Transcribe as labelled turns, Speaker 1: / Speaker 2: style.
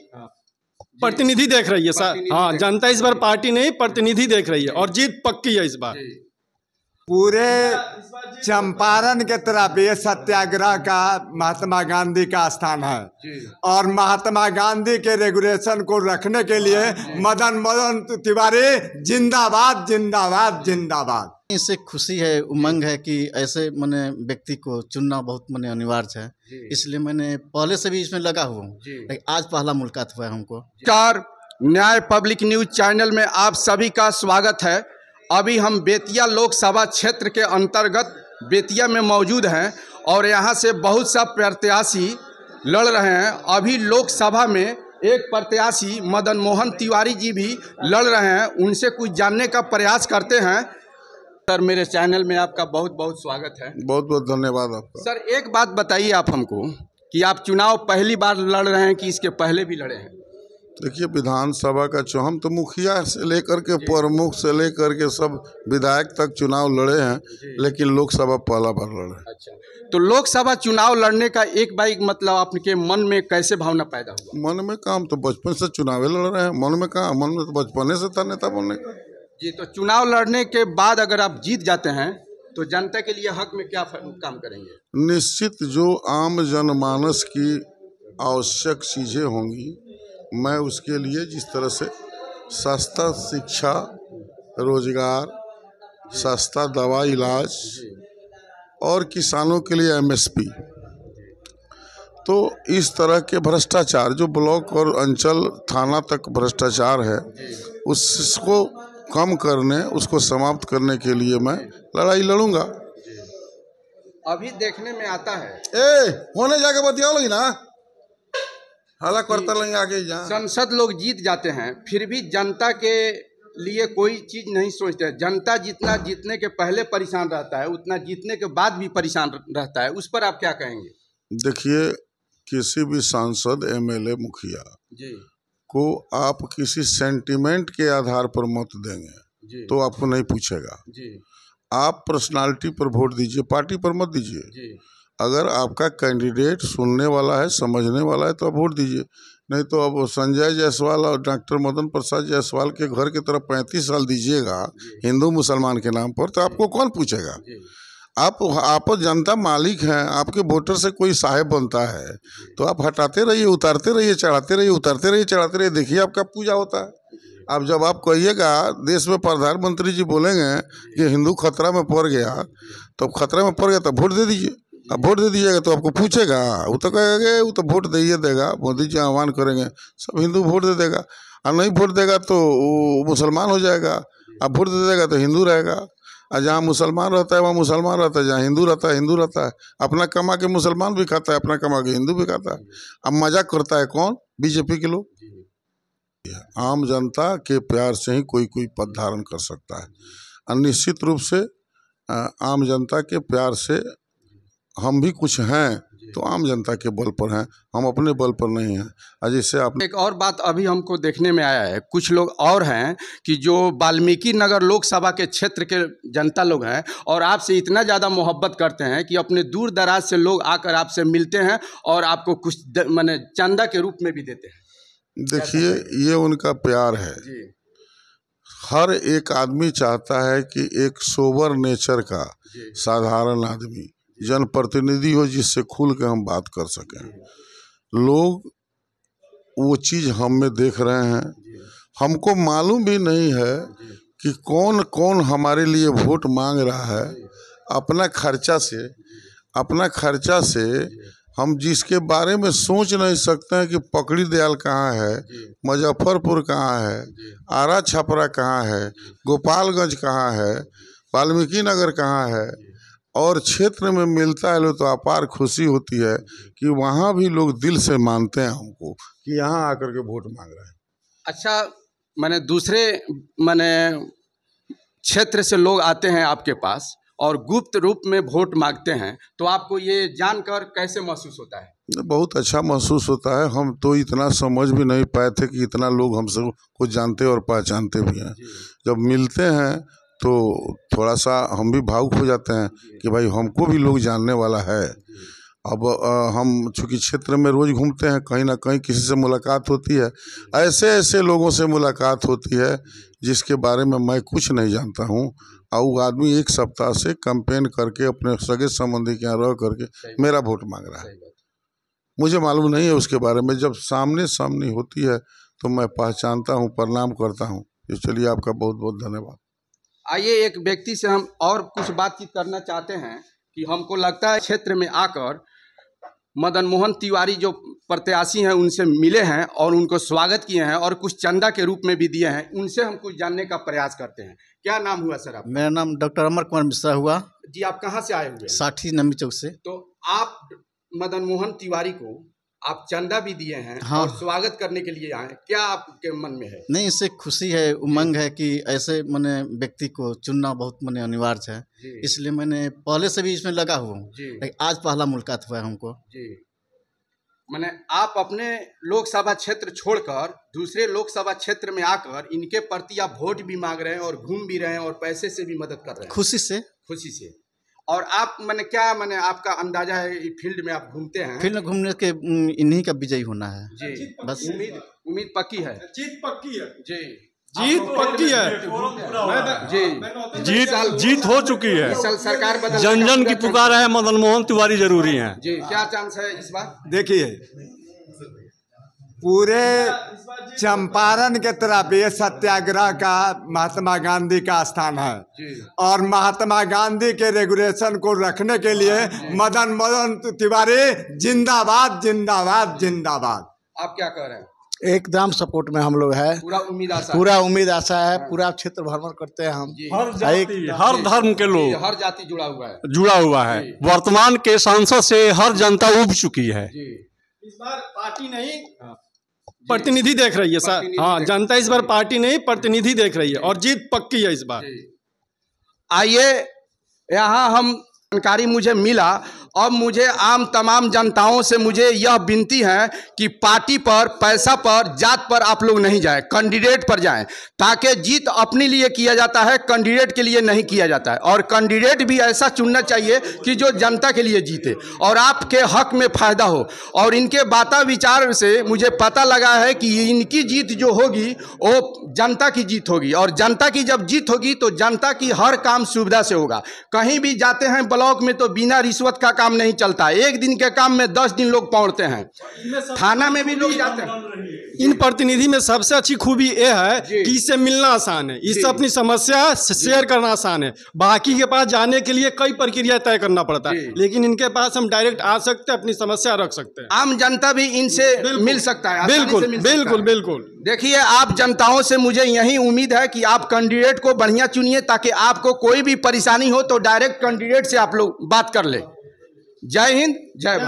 Speaker 1: हाँ। प्रतिनिधि देख रही है सर हाँ जनता इस बार पार्टी नहीं प्रतिनिधि देख रही है और जीत पक्की है इस बार पूरे चंपारण के तरफ ये सत्याग्रह का महात्मा गांधी का स्थान है और महात्मा गांधी के रेगुलेशन को रखने के लिए हाँ, मदन मदन तिवारी जिंदाबाद जिंदाबाद जिंदाबाद इससे खुशी है उमंग है कि ऐसे मैंने व्यक्ति को चुनना बहुत मैंने अनिवार्य है इसलिए मैंने पहले से भी इसमें लगा हुआ हूँ आज पहला मुलाकात हुआ है हमको चार न्याय पब्लिक न्यूज चैनल में आप सभी का स्वागत है अभी हम बेतिया लोकसभा क्षेत्र के अंतर्गत बेतिया में मौजूद हैं और यहाँ से बहुत सा प्रत्याशी लड़ रहे हैं अभी लोकसभा में एक प्रत्याशी मदन मोहन तिवारी जी भी लड़ रहे हैं उनसे कुछ जानने का प्रयास करते हैं सर मेरे चैनल में आपका बहुत बहुत स्वागत है
Speaker 2: बहुत बहुत धन्यवाद आपका
Speaker 1: सर एक बात बताइए आप हमको कि आप चुनाव पहली बार लड़ रहे हैं कि इसके पहले भी लड़े हैं
Speaker 2: देखिए विधानसभा का चुनाव हम तो मुखिया से लेकर के प्रमुख से लेकर के सब विधायक तक चुनाव लड़े हैं लेकिन लोकसभा पहला बार लड़े अच्छा
Speaker 1: तो लोकसभा चुनाव लड़ने का एक बाइक मतलब आपके मन में कैसे भावना पैदा
Speaker 2: हुआ मन में काम तो बचपन से चुनावे लड़ रहे हैं मन में कहा मन में तो बचपने से था नेता बनने का
Speaker 1: जी तो चुनाव लड़ने के बाद अगर आप जीत जाते हैं तो जनता के लिए हक में क्या काम करेंगे
Speaker 2: निश्चित जो आम जनमानस की आवश्यक चीज़ें होंगी मैं उसके लिए जिस तरह से सस्ता शिक्षा रोजगार सस्ता दवा इलाज और किसानों के लिए एमएसपी तो इस तरह के भ्रष्टाचार जो ब्लॉक और अंचल थाना तक भ्रष्टाचार है उसको कम करने उसको समाप्त करने के लिए मैं लड़ाई लड़ूंगा अभी देखने में आता है ए होने जाके बतियाओ ना हला करता लेंगे
Speaker 1: आगे संसद लोग जीत जाते हैं फिर भी जनता के लिए कोई चीज नहीं सोचते जनता जितना जीतने के पहले परेशान रहता है उतना जीतने के बाद भी परेशान रहता है उस पर आप क्या कहेंगे
Speaker 2: देखिए किसी भी सांसद एमएलए मुखिया जी को आप किसी सेंटिमेंट के आधार पर मत देंगे तो आपको नहीं पूछेगा आप पर्सनालिटी पर वोट दीजिए पार्टी पर मत दीजिए अगर आपका कैंडिडेट सुनने वाला है समझने वाला है तो आप वोट दीजिए नहीं तो अब संजय जायसवाल और डॉक्टर मदन प्रसाद जायसवाल के घर की तरफ पैंतीस साल दीजिएगा हिंदू मुसलमान के नाम पर तो आपको कौन पूछेगा आप आप जनता मालिक हैं आपके वोटर से कोई साहेब बनता है तो आप हटाते रहिए उतारते रहिए चढ़ाते रहिए उतारते रहिए चढ़ाते रहिए देखिए आपका पूजा होता है अब जब आप कहिएगा देश में प्रधानमंत्री जी बोलेंगे कि हिंदू खतरा में पड़ गया तो खतरे में पड़ गया तो वोट दे दीजिए अब वोट दे दीजिएगा तो आपको पूछेगा हाँ, वो तो कहेगा वो तो वोट दे ही देगा मोदी जी आह्वान करेंगे सब हिंदू वोट दे देगा और नहीं वोट देगा तो वो मुसलमान हो जाएगा अब वोट दे देगा तो हिंदू रहेगा और जहाँ मुसलमान रहता है वहाँ मुसलमान रहता है जहाँ हिंदू रहता है हिंदू रहता है अपना कमा के मुसलमान भी खाता है अपना कमा के हिंदू भी खाता है अब मजाक करता है कौन बीजेपी के लोग आम जनता के प्यार से ही कोई कोई पद धारण कर सकता है और निश्चित रूप से आम जनता के प्यार से हम भी कुछ हैं तो आम जनता के बल पर हैं हम अपने बल पर नहीं हैं जैसे आप एक
Speaker 1: और बात अभी हमको देखने में आया है कुछ लोग और हैं कि जो वाल्मीकि नगर लोकसभा के क्षेत्र के जनता लोग हैं और आपसे इतना ज़्यादा मोहब्बत करते हैं कि अपने दूर दराज से लोग आकर आपसे मिलते हैं और आपको कुछ मैंने चंदा के रूप में भी देते हैं
Speaker 2: देखिए ये उनका प्यार है हर एक आदमी चाहता है कि एक सोवर नेचर का साधारण आदमी जनप्रतिनिधि हो जिससे खुल के हम बात कर सकें लोग वो चीज़ हम में देख रहे हैं हमको मालूम भी नहीं है कि कौन कौन हमारे लिए वोट मांग रहा है अपना खर्चा से अपना खर्चा से हम जिसके बारे में सोच नहीं सकते हैं कि पकड़ी दयाल कहाँ है मुजफ्फरपुर कहाँ है आरा छपरा कहाँ है गोपालगंज कहाँ है वाल्मीकि नगर कहाँ है और क्षेत्र में मिलता है तो अपार खुशी होती है कि वहाँ भी लोग दिल से मानते हैं हमको कि यहाँ आकर
Speaker 1: के वोट मांग रहे हैं अच्छा मैंने दूसरे मैंने क्षेत्र से लोग आते हैं आपके पास और गुप्त रूप में वोट मांगते हैं तो आपको ये जानकर कैसे महसूस होता
Speaker 2: है बहुत अच्छा महसूस होता है हम तो इतना समझ भी नहीं पाए थे कि इतना लोग हमसे को जानते और पहचानते भी हैं जब मिलते हैं तो थोड़ा सा हम भी भावुक हो जाते हैं कि भाई हमको भी लोग जानने वाला है अब हम चूँकि क्षेत्र में रोज़ घूमते हैं कहीं ना कहीं किसी से मुलाकात होती है ऐसे ऐसे लोगों से मुलाकात होती है जिसके बारे में मैं कुछ नहीं जानता हूँ और वो आदमी एक सप्ताह से कंपेन करके अपने सगे संबंधी के यहाँ रह करके मेरा वोट मांग रहा है मुझे मालूम नहीं है उसके बारे में जब सामने सामने होती है तो मैं पहचानता हूँ प्रणाम करता हूँ तो चलिए आपका बहुत बहुत धन्यवाद
Speaker 1: आइए एक व्यक्ति से हम और कुछ बातचीत करना चाहते हैं कि हमको लगता है क्षेत्र में आकर मदन मोहन तिवारी जो प्रत्याशी हैं उनसे मिले हैं और उनको स्वागत किए हैं और कुछ चंदा के रूप में भी दिए हैं उनसे हम कुछ जानने का प्रयास करते हैं क्या नाम हुआ सर आप मेरा नाम डॉक्टर अमर कुमार मिश्रा हुआ जी आप कहाँ से आए हुए साठी नमी चौक से तो आप मदन मोहन तिवारी को आप चंदा भी दिए हैं हाँ और स्वागत करने के लिए आए क्या आपके मन में है नहीं इससे खुशी है उमंग है कि ऐसे मैंने व्यक्ति को चुनना बहुत मैंने अनिवार्य है इसलिए मैंने पहले से भी इसमें लगा हुआ हूँ आज पहला मुलाकात हुआ है हमको जी मैंने आप अपने लोकसभा क्षेत्र छोड़कर दूसरे लोकसभा क्षेत्र में आकर इनके प्रति आप वोट भी मांग रहे हैं और घूम भी रहे हैं और पैसे से भी मदद कर रहे हैं खुशी से खुशी से और आप मैंने क्या मैंने आपका अंदाजा है फील्ड में आप घूमते हैं फील्ड में घूमने के इन्हीं का विजयी होना है जी बस उम्मीद उम्मीद पक्की है जीत पक्की है जी जीत तो पक्की है जी तो जीत जीत हो चुकी है सरकार जन जन की पुकार है मदन मोहन तिवारी जरूरी है जी क्या चांस है इस बार देखिए पूरे चंपारण के तरफ ये सत्याग्रह का महात्मा गांधी का स्थान है और महात्मा गांधी के रेगुलेशन को रखने के लिए हाँ, मदन मदन तिवारी जिंदाबाद जिंदाबाद जिंदाबाद आप क्या कह रहे हैं एकदम सपोर्ट में हम लोग है पूरा उम्मीद आशा पूरा उम्मीद आशा है पूरा क्षेत्र भ्रमण करते हैं हम हर जाति हर धर्म के लोग हर जाति जुड़ा हुआ है जुड़ा हुआ है वर्तमान के सांसद से हर जनता उब चुकी है इस बार पार्टी नहीं हाँ। प्रतिनिधि देख रही है सर हाँ जनता इस बार पार्टी नहीं प्रतिनिधि देख रही है और जीत पक्की है इस बार आइए यहाँ हम जानकारी मुझे मिला अब मुझे आम तमाम जनताओं से मुझे यह विनती है कि पार्टी पर पैसा पर जात पर आप लोग नहीं जाएं कैंडिडेट पर जाएं ताकि जीत अपने लिए किया जाता है कैंडिडेट के लिए नहीं किया जाता है और कैंडिडेट भी ऐसा चुनना चाहिए कि जो जनता के लिए जीते और आपके हक में फ़ायदा हो और इनके बाता विचार से मुझे पता लगा है कि इनकी जीत जो होगी वो जनता की जीत होगी और जनता की जब जीत होगी तो जनता की हर काम सुविधा से होगा कहीं भी जाते हैं ब्लॉक में तो बिना रिश्वत का काम नहीं चलता एक दिन के काम में दस दिन लोग पौड़ते हैं थाना में भी लोग जाते हैं इन प्रतिनिधि में सबसे अच्छी खूबी यह है कि इससे मिलना आसान है इससे अपनी समस्या शेयर करना आसान है बाकी के पास जाने के लिए कई प्रक्रिया तय करना पड़ता है लेकिन इनके पास हम डायरेक्ट आ सकते हैं अपनी समस्या रख सकते हैं आम जनता भी इनसे मिल सकता है बिल्कुल बिल्कुल बिल्कुल देखिए आप जनताओं से मुझे यही उम्मीद है कि आप कैंडिडेट को बढ़िया चुनिए ताकि आपको कोई भी परेशानी हो तो डायरेक्ट कैंडिडेट से आप लोग बात कर ले जय हिंद जय